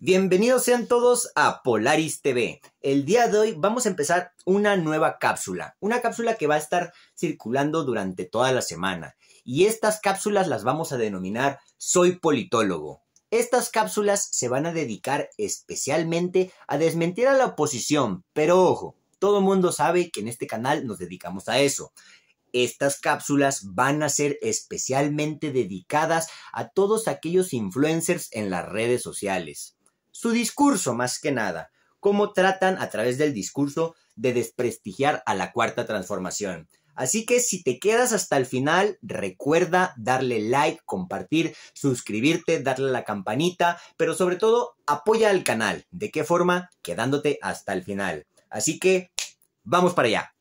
Bienvenidos sean todos a Polaris TV. El día de hoy vamos a empezar una nueva cápsula, una cápsula que va a estar circulando durante toda la semana. Y estas cápsulas las vamos a denominar Soy Politólogo. Estas cápsulas se van a dedicar especialmente a desmentir a la oposición, pero ojo, todo el mundo sabe que en este canal nos dedicamos a eso. Estas cápsulas van a ser especialmente dedicadas a todos aquellos influencers en las redes sociales su discurso más que nada, cómo tratan a través del discurso de desprestigiar a la cuarta transformación. Así que si te quedas hasta el final, recuerda darle like, compartir, suscribirte, darle a la campanita, pero sobre todo apoya al canal. ¿De qué forma? Quedándote hasta el final. Así que vamos para allá.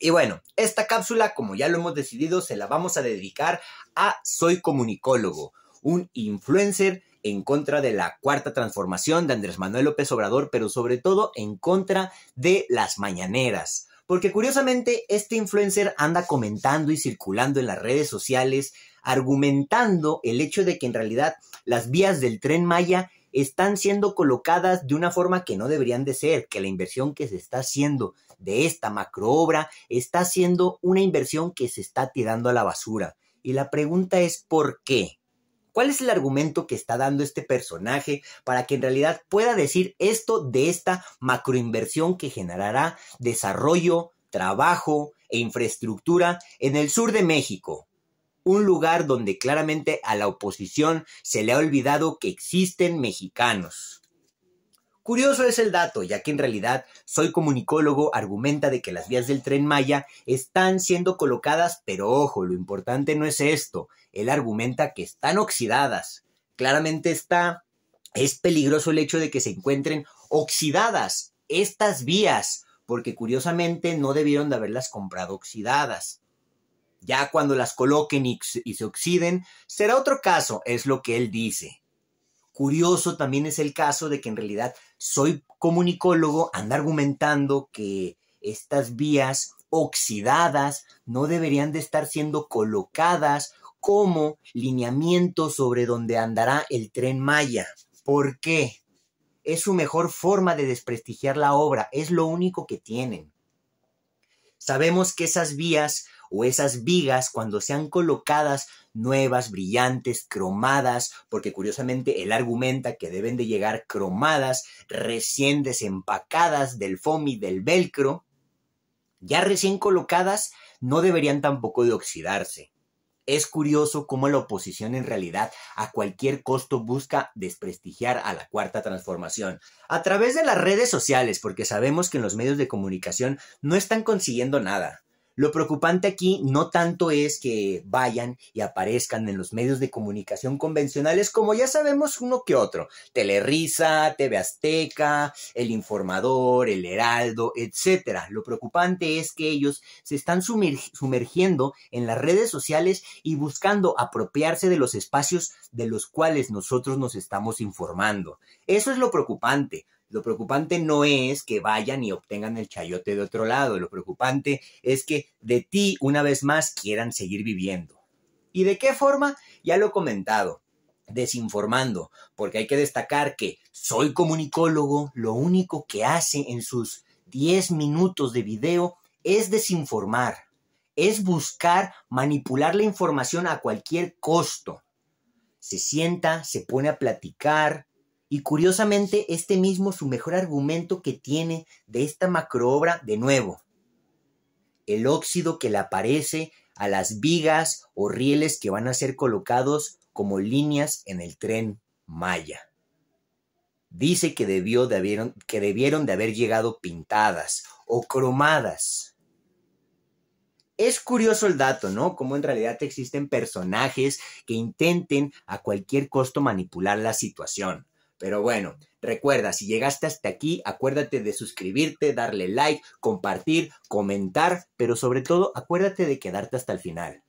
Y bueno, esta cápsula, como ya lo hemos decidido, se la vamos a dedicar a Soy Comunicólogo, un influencer en contra de la cuarta transformación de Andrés Manuel López Obrador, pero sobre todo en contra de las mañaneras. Porque curiosamente este influencer anda comentando y circulando en las redes sociales, argumentando el hecho de que en realidad las vías del tren Maya están siendo colocadas de una forma que no deberían de ser, que la inversión que se está haciendo de esta macroobra está siendo una inversión que se está tirando a la basura. Y la pregunta es ¿por qué? ¿Cuál es el argumento que está dando este personaje para que en realidad pueda decir esto de esta macroinversión que generará desarrollo, trabajo e infraestructura en el sur de México? Un lugar donde claramente a la oposición se le ha olvidado que existen mexicanos. Curioso es el dato, ya que en realidad Soy Comunicólogo argumenta de que las vías del tren Maya están siendo colocadas, pero ojo, lo importante no es esto, él argumenta que están oxidadas. Claramente está, es peligroso el hecho de que se encuentren oxidadas estas vías, porque curiosamente no debieron de haberlas comprado oxidadas. Ya cuando las coloquen y, se oxiden, será otro caso, es lo que él dice. Curioso también es el caso de que en realidad soy comunicólogo, anda argumentando que estas vías oxidadas no deberían de estar siendo colocadas como lineamiento sobre donde andará el tren Maya. ¿Por qué? Es su mejor forma de desprestigiar la obra, es lo único que tienen. Sabemos que esas vías o esas vigas, cuando sean colocadas nuevas, brillantes, cromadas, porque curiosamente él argumenta que deben de llegar cromadas, recién desempacadas del fomi del velcro, ya recién colocadas, no deberían tampoco de oxidarse. Es curioso cómo la oposición en realidad a cualquier costo busca desprestigiar a la cuarta transformación a través de las redes sociales, porque sabemos que en los medios de comunicación no están consiguiendo nada. Lo preocupante aquí no tanto es que vayan y aparezcan en los medios de comunicación convencionales como ya sabemos uno que otro, Telerisa, TV Azteca, El Informador, El Heraldo, etc. Lo preocupante es que ellos se están sumergiendo en las redes sociales y buscando apropiarse de los espacios de los cuales nosotros nos estamos informando. Eso es lo preocupante. Lo preocupante no es que vayan y obtengan el chayote de otro lado, lo preocupante es que de ti una vez más quieran seguir viviendo. ¿Y de qué forma? Ya lo he comentado, desinformando, porque hay que destacar que soy comunicólogo, lo único que hace en sus 10 minutos de video es desinformar, es buscar manipular la información a cualquier costo. Se sienta, se pone a platicar, y curiosamente, este mismo su mejor argumento que tiene de esta macroobra, de nuevo, el óxido que le aparece a las vigas o rieles que van a ser colocados como líneas en el tren Maya. Dice que, debió de que debieron de haber llegado pintadas o cromadas. Es curioso el dato, ¿no? Como en realidad existen personajes que intenten a cualquier costo manipular la situación. Pero bueno, recuerda, si llegaste hasta aquí, acuérdate de suscribirte, darle like, compartir, comentar, pero sobre todo acuérdate de quedarte hasta el final.